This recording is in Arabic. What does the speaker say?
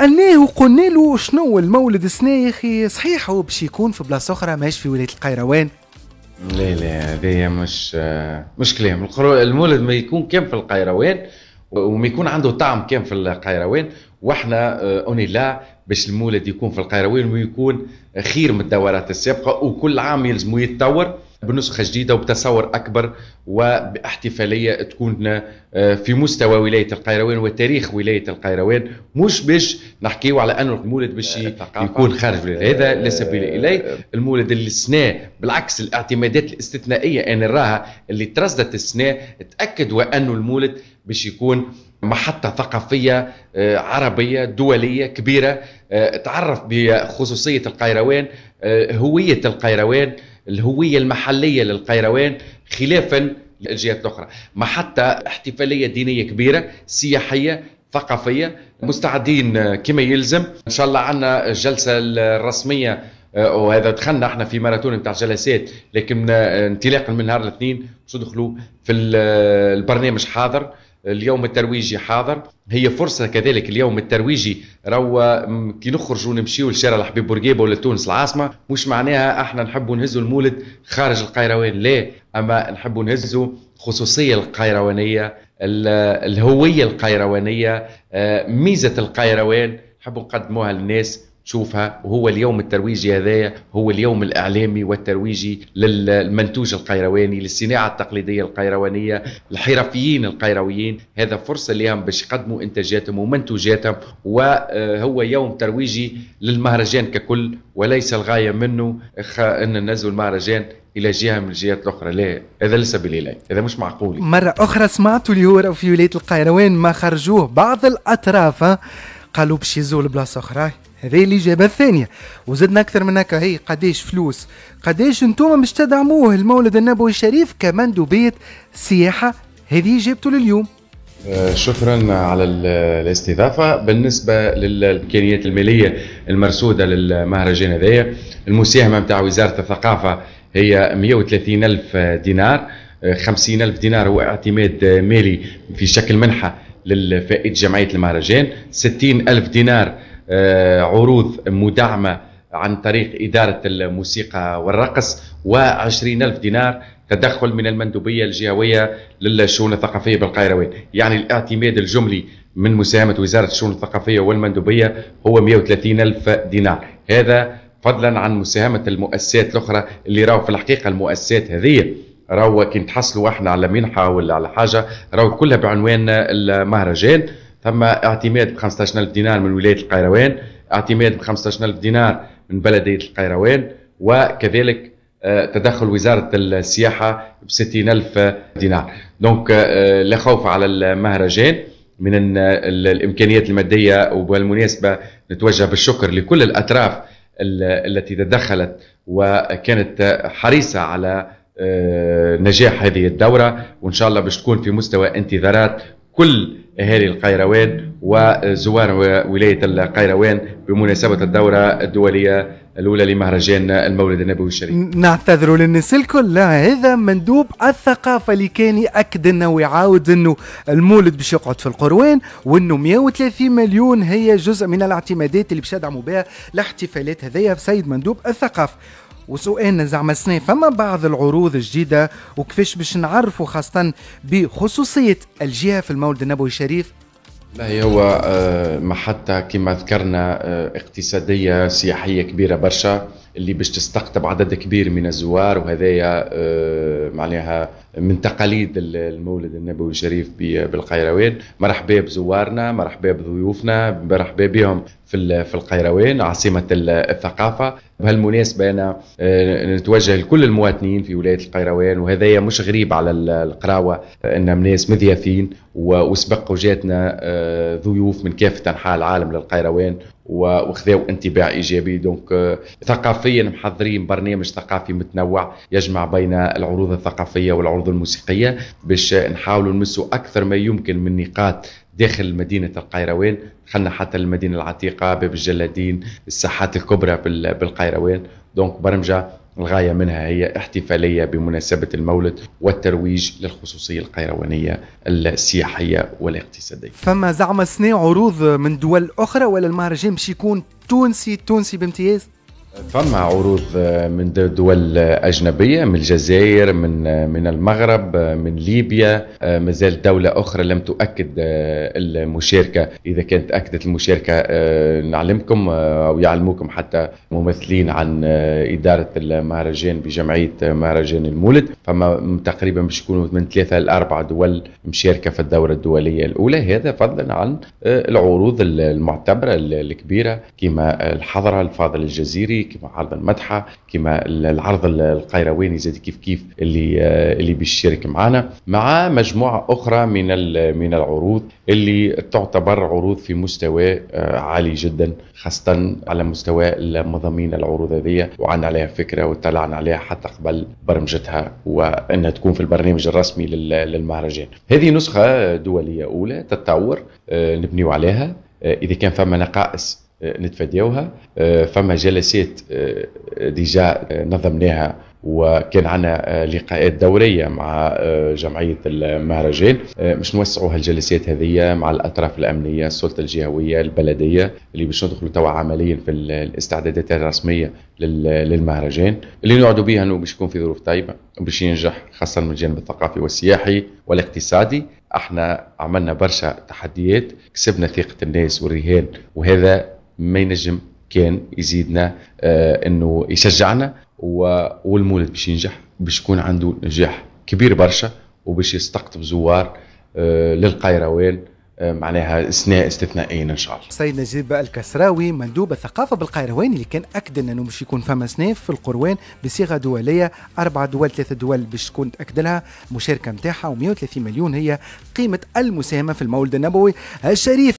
قلناه وقلنا له شنو المولد السنه يا اخي صحيح هو باش يكون في بلاصه اخرى ماهيش في ولايه القيروان لا لا هذايا مش مش كلام المولد ما يكون كان في القيروان وما يكون عنده طعم كان في القيروان واحنا اوني آه، لا باش المولد يكون في القيروان ويكون خير من الدورات السابقه وكل عام يلزمو يتطور بنسخه جديده وبتصور اكبر وباحتفاليه تكون آه، في مستوى ولايه القيروان وتاريخ ولايه القيروان مش باش نحكيو على انه المولد باش آه، يكون خارج هذا لا سبيل آه، اليه المولد اللي السنه بالعكس الاعتمادات الاستثنائيه انا نراها اللي ترصدت السنه تاكد وانه المولد باش يكون محطة ثقافية عربية دولية كبيرة تعرف بخصوصية القيروان هوية القيروان الهوية المحلية للقيروان خلافا للجهات الأخرى ما حتى احتفالية دينية كبيرة سياحية ثقافية مستعدين آه، كما يلزم إن شاء الله عنا الجلسة الرسمية آه، وهذا دخلنا احنا في ماراثون نتاع جلسات لكن آه، انطلاقا من نهار الاثنين باش ندخلوا في البرنامج حاضر اليوم الترويجي حاضر هي فرصه كذلك اليوم الترويجي رو كي نخرجوا ونمشيو لشارع الحبيب بورقيبه ولا تونس العاصمه مش معناها احنا نحبوا نهزوا المولد خارج القيروان لا اما نحبوا نهزوا خصوصيه القيروانيه الهويه القيروانيه آه، ميزه القيروان نحبوا نقدموها للناس تشوفها وهو اليوم الترويجي هذايا هو اليوم الاعلامي والترويجي للمنتوج القيرواني للصناعه التقليديه القيروانيه الحرفيين القيرويين هذا فرصه لهم باش يقدموا انتاجاتهم ومنتوجاتهم وهو يوم ترويجي للمهرجان ككل وليس الغايه منه ان ننزلوا المهرجان الى جهه من الجهات الاخرى لا هذا ليس بالالي هذا مش معقول مره اخرى سمعتوا اللي هو في ولايه القيروان ما خرجوه بعض الاطراف قالوا باش يزول بلاصه اخرى هذه الإجابة الثانية وزدنا أكثر من هكا هي قداش فلوس قداش أنتم مش تدعموه المولد النبوي الشريف كمندوبية سياحة هذه إجابته لليوم آه، شكرا على الاستضافه بالنسبه للامكانيات الماليه المرصوده للمهرجان هذايا المساهمه نتاع وزاره الثقافه هي 130 الف دينار 50 آه، الف دينار هو اعتماد مالي في شكل منحه للفائد جمعيه المهرجان 60 الف دينار آه، عروض مدعمة عن طريق إدارة الموسيقى والرقص و20 ألف دينار تدخل من المندوبية الجهوية للشؤون الثقافية بالقيروان يعني الاعتماد الجملي من مساهمة وزارة الشؤون الثقافية والمندوبية هو 130 ألف دينار هذا فضلا عن مساهمة المؤسسات الأخرى اللي راهو في الحقيقة المؤسسات هذه راهو كي نتحصلوا احنا على منحة ولا على حاجة راهو كلها بعنوان المهرجان ثم اعتماد ب 15000 دينار من ولايه القيروان اعتماد ب 15000 دينار من بلديه القيروان وكذلك آه، تدخل وزاره السياحه ب 60000 دينار دونك آه، لا خوف على المهرجان من آه، الامكانيات الماديه وبالمناسبه نتوجه بالشكر لكل الاطراف التي تدخلت وكانت حريصه على نجاح هذه الدوره وان شاء الله باش تكون في مستوى انتظارات كل اهالي القيروان وزوار ولاية القيروان بمناسبة الدورة الدولية الأولى لمهرجان المولد النبوي الشريف نعتذر للناس الكل لا هذا مندوب الثقافة اللي كان يأكد أنه ويعاود أنه المولد باش يقعد في القروان وأنه 130 مليون هي جزء من الاعتمادات اللي باش يدعموا بها الاحتفالات هذيا سيد مندوب الثقافة وسؤالنا زعما سنة فما بعض العروض الجديدة وكيفاش باش نعرفوا خاصة بخصوصية الجهة في المولد النبوي الشريف لا هو محطة آه، كما ذكرنا آه، اقتصادية سياحية كبيرة برشا اللي باش تستقطب عدد كبير من الزوار وهذايا آه، معناها من تقاليد المولد النبوي الشريف بالقيروان مرحبا بزوارنا مرحبا بضيوفنا مرحبا بهم في في القيروان عاصمه الثقافه بهالمناسبه انا آه، نتوجه لكل المواطنين في ولايه القيروان وهذايا مش غريب على القراوه ان ناس مذيافين وسبق وجاتنا آه، ضيوف من كافه انحاء العالم للقيروان وخذاو انطباع ايجابي دونك آه، ثقافيا محضرين برنامج ثقافي متنوع يجمع بين العروض الثقافيه والعروض الموسيقيه باش نحاولوا نمسوا اكثر ما يمكن من نقاط داخل مدينة القيروان دخلنا حتى المدينة العتيقة باب الجلادين الساحات الكبرى بالقيروان دونك برمجة الغاية منها هي احتفالية بمناسبة المولد والترويج للخصوصية القيروانية السياحية والاقتصادية فما زعم سنة عروض من دول أخرى ولا المهرجان باش يكون تونسي تونسي بامتياز فما عروض من دول أجنبية من الجزائر من من المغرب من ليبيا مازال دولة أخرى لم تؤكد آه، المشاركة إذا كانت أكدت المشاركة آه، نعلمكم آه، أو يعلموكم حتى ممثلين عن إدارة المهرجان بجمعية مهرجان المولد فما تقريبا باش يكونوا من ثلاثة لأربعة دول مشاركة في الدورة الدولية الأولى هذا فضلا عن العروض المعتبرة الكبيرة كما الحضرة الفاضل الجزيري كما عرض المدحه كما العرض القيرواني زاد كيف كيف اللي آه، اللي بيشارك معنا مع مجموعه اخرى من من العروض اللي تعتبر عروض في مستوى آه، عالي جدا خاصه على مستوى المضامين العروض هذه وعن عليها فكره واطلعنا عليها حتى قبل برمجتها وانها تكون في البرنامج الرسمي للمهرجان هذه نسخه دوليه اولى تتطور آه، نبنيو عليها اذا كان فما نقائص نتفاداوها آه، فما جلسات آه، ديجا آه، نظمناها وكان عندنا لقاءات دوريه مع جمعيه المهرجان باش نوسعوا هالجلسات هذه مع الاطراف الامنيه السلطه الجهويه البلديه اللي باش ندخلوا توا عمليا في الاستعدادات الرسميه للمهرجان اللي نقعدوا بها انه باش يكون في ظروف طيبه وباش ينجح خاصه من الجانب الثقافي والسياحي والاقتصادي احنا عملنا برشا تحديات كسبنا ثقه الناس والرهان وهذا ما ينجم كان يزيدنا آه، انه يشجعنا والمولد باش ينجح باش يكون عنده نجاح كبير برشا وباش يستقطب زوار آه، للقيروان آه، معناها اثناء استثنائيا ان شاء الله. سيد نجيب الكسراوي مندوب الثقافه بالقيروان اللي كان اكد انه مش يكون فما سناف في القروان بصيغه دوليه اربع دول ثلاث دول باش تكون تاكد لها المشاركه نتاعها و130 مليون هي قيمه المساهمه في المولد النبوي الشريف